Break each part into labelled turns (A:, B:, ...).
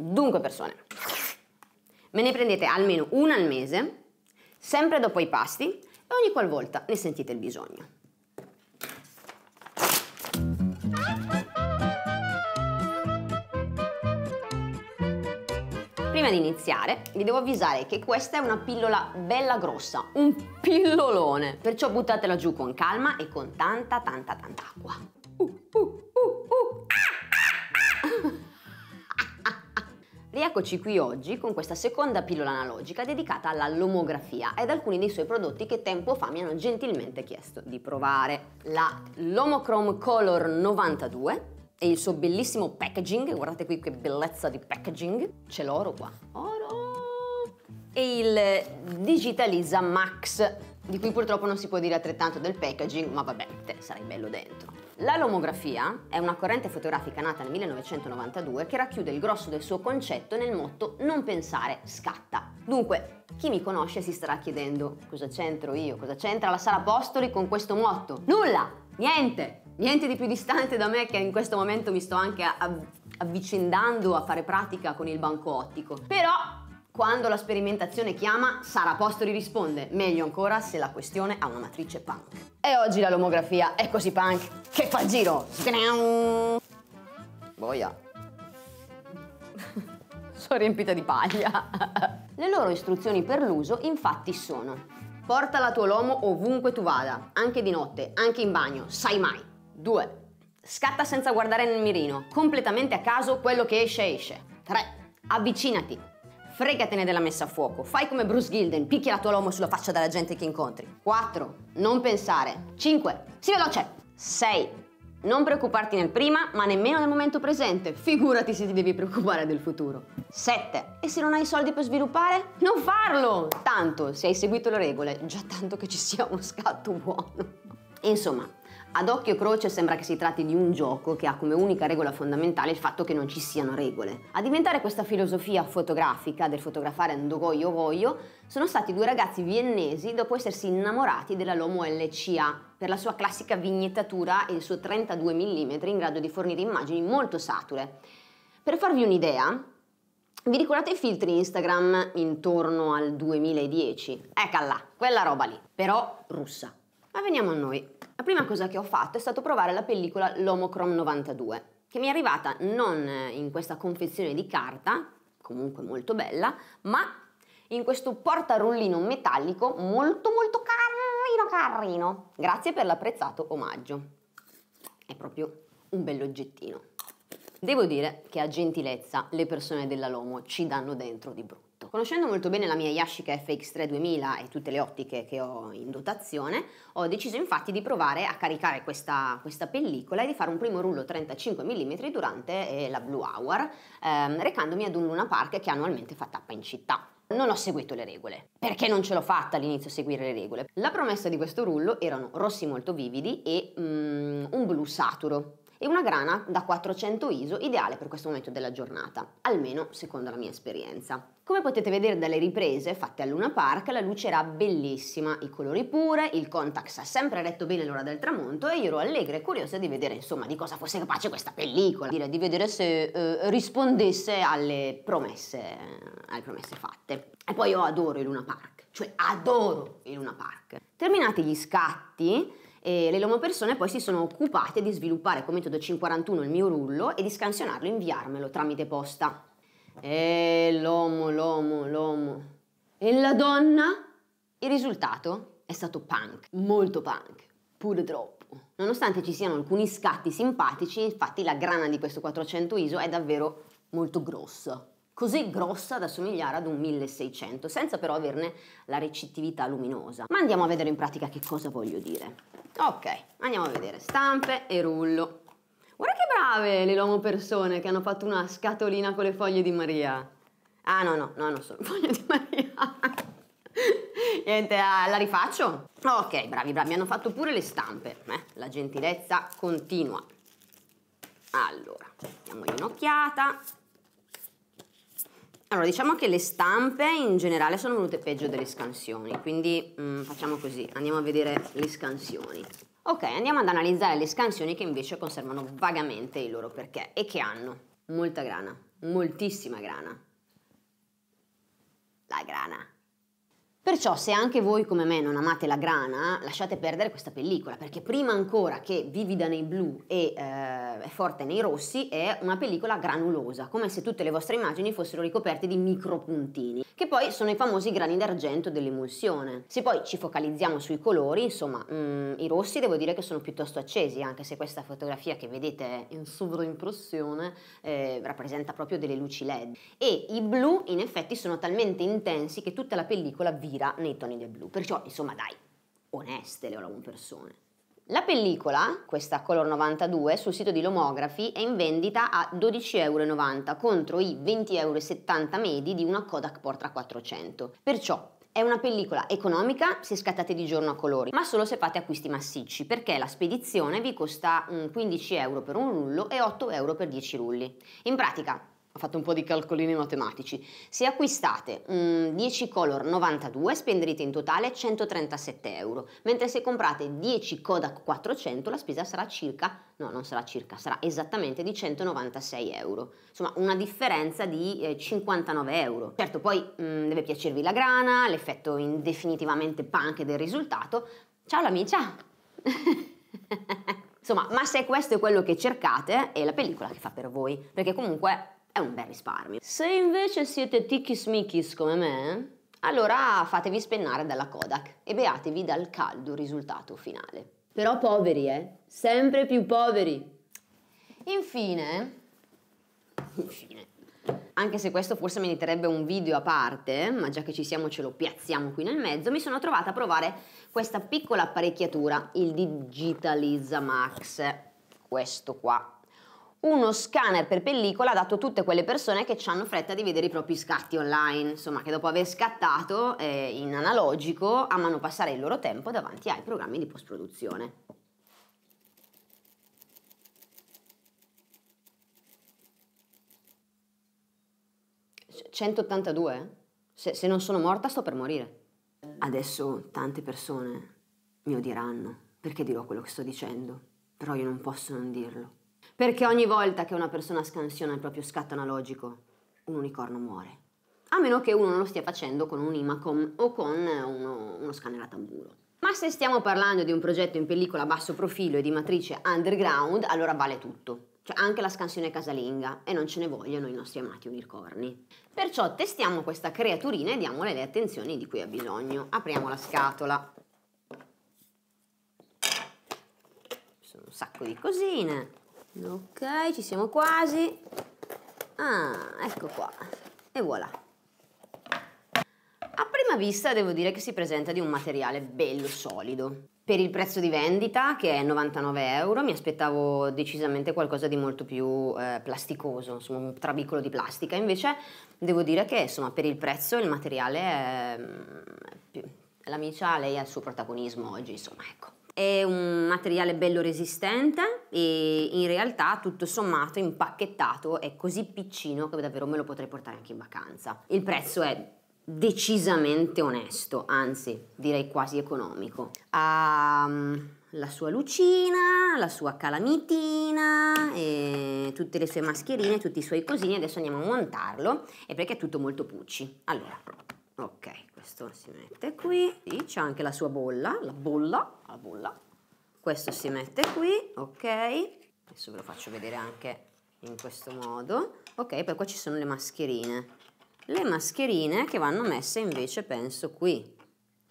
A: Dunque persone, me ne prendete almeno una al mese, sempre dopo i pasti e ogni qualvolta ne sentite il bisogno. Prima di iniziare vi devo avvisare che questa è una pillola bella grossa, un pillolone, perciò buttatela giù con calma e con tanta tanta tanta acqua. Uh, uh. E eccoci qui oggi con questa seconda pillola analogica dedicata alla lomografia ed alcuni dei suoi prodotti che tempo fa mi hanno gentilmente chiesto di provare. La Lomochrome Color 92 e il suo bellissimo packaging, guardate qui che bellezza di packaging, c'è l'oro qua, oro! E il Digitaliza Max, di cui purtroppo non si può dire altrettanto del packaging, ma vabbè, te sarai bello dentro. La lomografia è una corrente fotografica nata nel 1992 che racchiude il grosso del suo concetto nel motto non pensare, scatta. Dunque, chi mi conosce si starà chiedendo cosa c'entro io, cosa c'entra la Sala Apostoli con questo motto? Nulla, niente, niente di più distante da me che in questo momento mi sto anche avvicendando a fare pratica con il banco ottico. Però quando la sperimentazione chiama, Sara Postori risponde, meglio ancora se la questione ha una matrice punk. E oggi la lomografia è così punk che fa il giro. Boia. Sono riempita di paglia. Le loro istruzioni per l'uso infatti sono Porta la tua lomo ovunque tu vada, anche di notte, anche in bagno, sai mai. 2. Scatta senza guardare nel mirino, completamente a caso quello che esce esce. 3. Avvicinati, fregatene della messa a fuoco. Fai come Bruce Gilden, picchia la tua lomo sulla faccia della gente che incontri. 4. Non pensare. 5. Si veloce. 6. Non preoccuparti nel prima, ma nemmeno nel momento presente. Figurati se ti devi preoccupare del futuro. 7. E se non hai soldi per sviluppare? Non farlo! Tanto, se hai seguito le regole, già tanto che ci sia uno scatto buono. Insomma, ad occhio croce sembra che si tratti di un gioco che ha come unica regola fondamentale il fatto che non ci siano regole. A diventare questa filosofia fotografica del fotografare Andogoyo Goyo sono stati due ragazzi viennesi dopo essersi innamorati della Lomo LCA per la sua classica vignettatura e il suo 32 mm in grado di fornire immagini molto sature. Per farvi un'idea, vi ricordate i filtri Instagram intorno al 2010? Eccola, quella roba lì, però russa. Ma veniamo a noi. La prima cosa che ho fatto è stato provare la pellicola Lomochrome 92, che mi è arrivata non in questa confezione di carta, comunque molto bella, ma in questo portarullino metallico molto molto carino carino. Grazie per l'apprezzato omaggio. È proprio un bell'oggettino. Devo dire che a gentilezza le persone della Lomo ci danno dentro di brutto. Conoscendo molto bene la mia Yashica FX3 2000 e tutte le ottiche che ho in dotazione, ho deciso infatti di provare a caricare questa, questa pellicola e di fare un primo rullo 35 mm durante eh, la Blue Hour, ehm, recandomi ad un Luna Park che annualmente fa tappa in città. Non ho seguito le regole. Perché non ce l'ho fatta all'inizio a seguire le regole? La promessa di questo rullo erano rossi molto vividi e mm, un blu saturo e una grana da 400 ISO ideale per questo momento della giornata, almeno secondo la mia esperienza. Come potete vedere dalle riprese fatte a Luna Park, la luce era bellissima, i colori pure, il Contax ha sempre letto bene l'ora del tramonto e io ero allegra e curiosa di vedere insomma di cosa fosse capace questa pellicola, dire, di vedere se eh, rispondesse alle promesse, alle promesse fatte. E poi io adoro il Luna Park, cioè adoro il Luna Park. Terminati gli scatti, e le persone poi si sono occupate di sviluppare con metodo 541 il mio rullo e di scansionarlo e inviarmelo tramite posta. E eh, l'uomo, l'uomo, l'uomo. E la donna? Il risultato è stato punk, molto punk, pure troppo. Nonostante ci siano alcuni scatti simpatici, infatti la grana di questo 400 ISO è davvero molto grossa. Così grossa da somigliare ad un 1600, senza però averne la recettività luminosa. Ma andiamo a vedere in pratica che cosa voglio dire. Ok, andiamo a vedere stampe e rullo. Guarda che brave le lomo persone che hanno fatto una scatolina con le foglie di Maria. Ah no, no, no, non sono foglie di Maria. Niente, ah, la rifaccio? Ok, bravi, bravi, mi hanno fatto pure le stampe. Eh, la gentilezza continua. Allora, diamogli un'occhiata. Allora, diciamo che le stampe in generale sono venute peggio delle scansioni, quindi mh, mm, facciamo così, andiamo a vedere le scansioni. Ok, andiamo ad analizzare le scansioni che invece conservano vagamente il loro perché e che hanno molta grana, moltissima grana. La grana. Perciò se anche voi come me non amate la grana, lasciate perdere questa pellicola, perché prima ancora che vivida nei blu e eh, forte nei rossi è una pellicola granulosa, come se tutte le vostre immagini fossero ricoperte di micropuntini, che poi sono i famosi grani d'argento dell'emulsione. Se poi ci focalizziamo sui colori, insomma, mh, mm, i rossi devo dire che sono piuttosto accesi, anche se questa fotografia che vedete in sovraimpressione eh, rappresenta proprio delle luci LED. E i blu in effetti sono talmente intensi che tutta la pellicola vira tira nei toni del blu, perciò insomma dai, oneste le Olawun persone. La pellicola, questa Color 92, sul sito di Lomografi è in vendita a 12,90 euro contro i 20,70 euro medi di una Kodak Portra 400. Perciò è una pellicola economica se scattate di giorno a colori, ma solo se fate acquisti massicci, perché la spedizione vi costa 15 euro per un rullo e 8 euro per 10 rulli. In pratica, ho fatto un po' di calcolini matematici. Se acquistate um, mm, 10 Color 92 spenderete in totale 137 euro, mentre se comprate 10 Kodak 400 la spesa sarà circa, no non sarà circa, sarà esattamente di 196 euro. Insomma una differenza di eh, 59 euro. Certo poi um, deve piacervi la grana, l'effetto indefinitivamente punk del risultato. Ciao l'amica! Insomma, ma se questo è quello che cercate, è la pellicola che fa per voi, perché comunque è un bel risparmio. Se invece siete tichis-michis come me, allora fatevi spennare dalla Kodak e beatevi dal caldo risultato finale. Però poveri, eh? Sempre più poveri. Infine, infine, anche se questo forse meriterebbe un video a parte, ma già che ci siamo ce lo piazziamo qui nel mezzo, mi sono trovata a provare questa piccola apparecchiatura, il Digitalizza Max, questo qua uno scanner per pellicola dato a tutte quelle persone che hanno fretta di vedere i propri scatti online, insomma che dopo aver scattato eh, in analogico amano passare il loro tempo davanti ai programmi di post-produzione. C 182? Se, se non sono morta sto per morire. Adesso tante persone mi odieranno perché dirò quello che sto dicendo, però io non posso non dirlo. Perché ogni volta che una persona scansiona il proprio scatto analogico, un unicorno muore. A meno che uno non lo stia facendo con un Imacom o con uno, uno scanner a tamburo. Ma se stiamo parlando di un progetto in pellicola a basso profilo e di matrice underground, allora vale tutto. Cioè anche la scansione casalinga, e non ce ne vogliono i nostri amati unicorni. Perciò testiamo questa creaturina e diamole le attenzioni di cui ha bisogno. Apriamo la scatola. Ci sono un sacco di cosine. Ok, ci siamo quasi. Ah, ecco qua. E voilà. A prima vista devo dire che si presenta di un materiale bello solido. Per il prezzo di vendita, che è 99 euro, mi aspettavo decisamente qualcosa di molto più eh, plasticoso, insomma un trabicolo di plastica. Invece devo dire che insomma, per il prezzo il materiale è... Mm, La micia, lei ha il suo protagonismo oggi, insomma, ecco è un materiale bello resistente e in realtà tutto sommato impacchettato è così piccino che davvero me lo potrei portare anche in vacanza. Il prezzo è decisamente onesto, anzi direi quasi economico. Ha mm, la sua lucina, la sua calamitina, tutte le sue mascherine, tutti i suoi cosini. Adesso andiamo a montarlo e perché è tutto molto pucci. Allora, ok questo si mette qui, c'è anche la sua bolla, la bolla, la bolla, questo si mette qui, ok, adesso ve lo faccio vedere anche in questo modo, ok, poi qua ci sono le mascherine, le mascherine che vanno messe invece penso qui,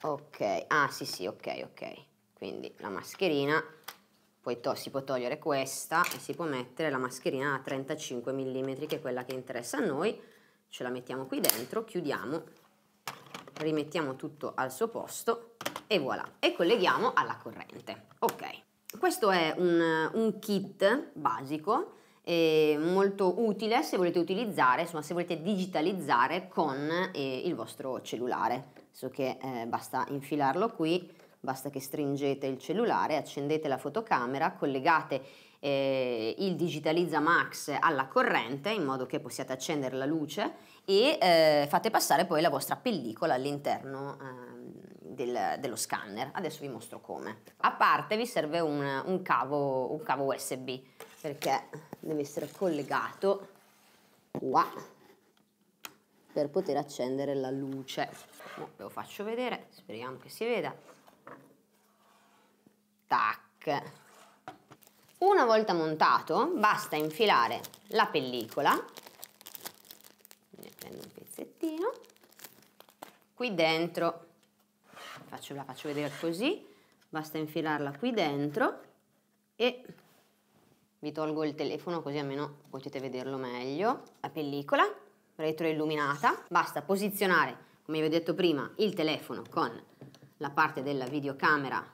A: ok, ah sì sì, ok, ok, quindi la mascherina, poi si può togliere questa e si può mettere la mascherina a 35 mm che è quella che interessa a noi, ce la mettiamo qui dentro, chiudiamo rimettiamo tutto al suo posto e voilà, e colleghiamo alla corrente. Ok, questo è un, un kit basico molto utile se volete utilizzare, insomma se volete digitalizzare con eh, il vostro cellulare. So che eh, basta infilarlo qui, basta che stringete il cellulare, accendete la fotocamera, collegate eh, il Digitalizza Max alla corrente in modo che possiate accendere la luce e eh, fate passare poi la vostra pellicola all'interno eh, del, dello scanner. Adesso vi mostro come. A parte vi serve un, un, cavo, un cavo, USB perché deve essere collegato qua per poter accendere la luce. No, ve lo faccio vedere, speriamo che si veda. Tac. Una volta montato basta infilare la pellicola prendo un pezzettino, qui dentro, faccio, la faccio vedere così, basta infilarla qui dentro e vi tolgo il telefono così almeno potete vederlo meglio, la pellicola retroilluminata, basta posizionare come vi ho detto prima il telefono con la parte della videocamera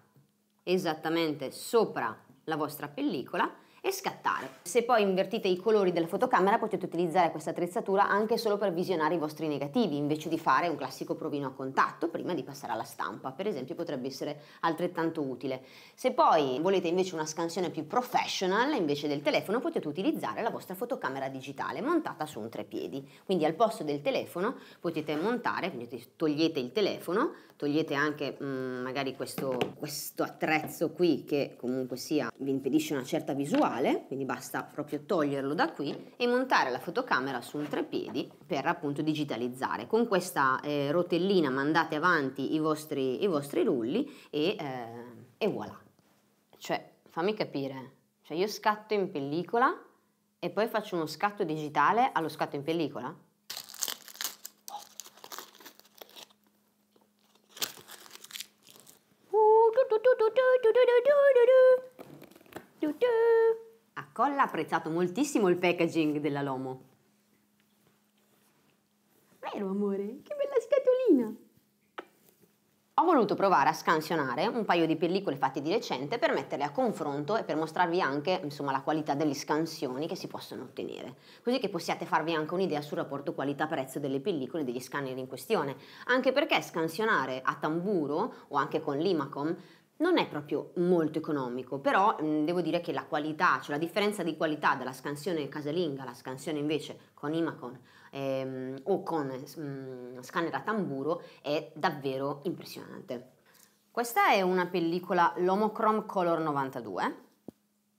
A: esattamente sopra la vostra pellicola e scattare. Se poi invertite i colori della fotocamera potete utilizzare questa attrezzatura anche solo per visionare i vostri negativi invece di fare un classico provino a contatto prima di passare alla stampa, per esempio potrebbe essere altrettanto utile. Se poi volete invece una scansione più professional invece del telefono potete utilizzare la vostra fotocamera digitale montata su un treppiedi, quindi al posto del telefono potete montare, quindi togliete il telefono, togliete anche mh, mm, magari questo, questo attrezzo qui che comunque sia vi impedisce una certa visuale frontale, quindi basta proprio toglierlo da qui e montare la fotocamera su un treppiedi per appunto digitalizzare. Con questa eh, rotellina mandate avanti i vostri, i vostri rulli e, eh, e voilà. Cioè, fammi capire, cioè io scatto in pellicola e poi faccio uno scatto digitale allo scatto in pellicola? Colla ha apprezzato moltissimo il packaging della Lomo. Vero amore, che bella scatolina! Ho voluto provare a scansionare un paio di pellicole fatte di recente per metterle a confronto e per mostrarvi anche insomma, la qualità delle scansioni che si possono ottenere, così che possiate farvi anche un'idea sul rapporto qualità-prezzo delle pellicole e degli scanner in questione, anche perché scansionare a tamburo o anche con l'Imacom non è proprio molto economico, però mh, devo dire che la qualità, cioè la differenza di qualità dalla scansione casalinga alla scansione invece con Imacon ehm, o con mh, scanner a tamburo è davvero impressionante. Questa è una pellicola Lomochrome Color 92,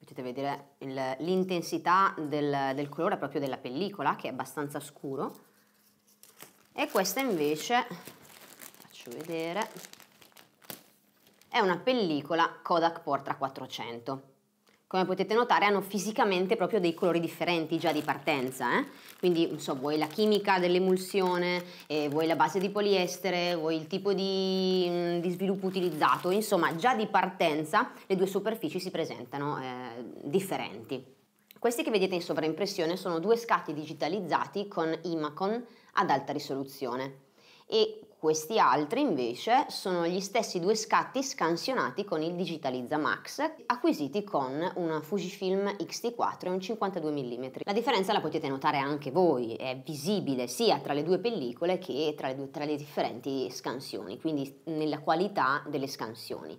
A: potete vedere il, l'intensità del, del colore proprio della pellicola che è abbastanza scuro e questa invece, faccio vedere, è una pellicola Kodak Portra 400. Come potete notare hanno fisicamente proprio dei colori differenti già di partenza, eh? quindi so, vuoi la chimica dell'emulsione, eh, vuoi la base di poliestere, vuoi il tipo di, mm, di, sviluppo utilizzato, insomma già di partenza le due superfici si presentano eh, differenti. Questi che vedete in sovraimpressione sono due scatti digitalizzati con Imacon ad alta risoluzione e questi altri invece sono gli stessi due scatti scansionati con il Digitalizza Max acquisiti con una Fujifilm X-T4 e un 52 mm. La differenza la potete notare anche voi, è visibile sia tra le due pellicole che tra le, due, tra le differenti scansioni, quindi nella qualità delle scansioni.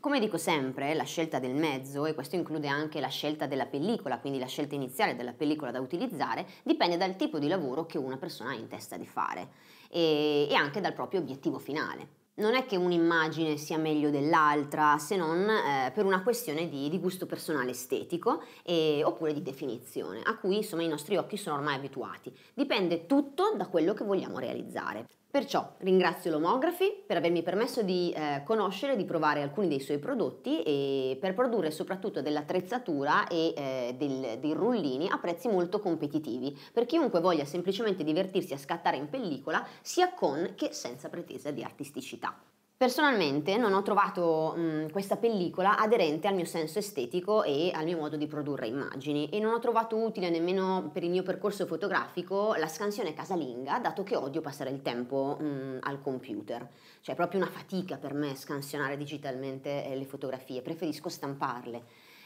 A: Come dico sempre, la scelta del mezzo, e questo include anche la scelta della pellicola, quindi la scelta iniziale della pellicola da utilizzare, dipende dal tipo di lavoro che una persona ha in testa di fare e, e anche dal proprio obiettivo finale non è che un'immagine sia meglio dell'altra se non eh, per una questione di, di gusto personale estetico e, oppure di definizione a cui insomma i nostri occhi sono ormai abituati dipende tutto da quello che vogliamo realizzare Perciò ringrazio l'Omography per avermi permesso di eh, conoscere e di provare alcuni dei suoi prodotti e per produrre soprattutto dell'attrezzatura e eh, del, dei rullini a prezzi molto competitivi per chiunque voglia semplicemente divertirsi a scattare in pellicola sia con che senza pretesa di artisticità. Personalmente non ho trovato mh, questa pellicola aderente al mio senso estetico e al mio modo di produrre immagini e non ho trovato utile nemmeno per il mio percorso fotografico la scansione casalinga, dato che odio passare il tempo mh, al computer. Cioè è proprio una fatica per me scansionare digitalmente eh, le fotografie, preferisco stamparle.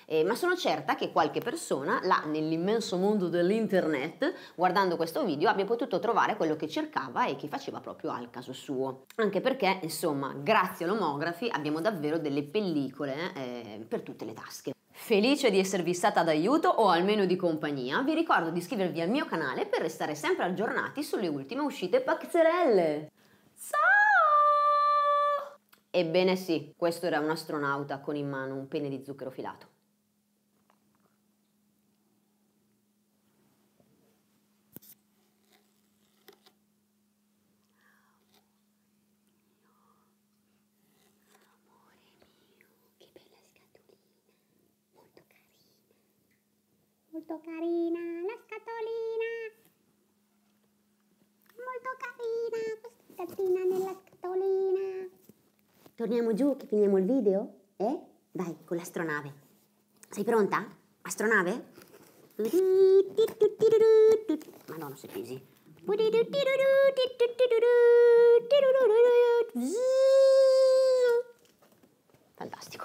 A: Eh, ma sono certa che qualche persona là nell'immenso mondo dell'internet, guardando questo video, abbia potuto trovare quello che cercava e che faceva proprio al caso suo. Anche perché, insomma, grazie all'omografi abbiamo davvero delle pellicole eh, per tutte le tasche. Felice di esservi stata d'aiuto o almeno di compagnia, vi ricordo di iscrivervi al mio canale per restare sempre aggiornati sulle ultime uscite pazzerelle. Ciao! Ebbene sì, questo era un astronauta con in mano un pene di zucchero filato. molto carina la scatolina molto carina questa cartina nella scatolina torniamo giù che finiamo il video eh? vai con l'astronave sei pronta? astronave? madonna sei chiusi fantastico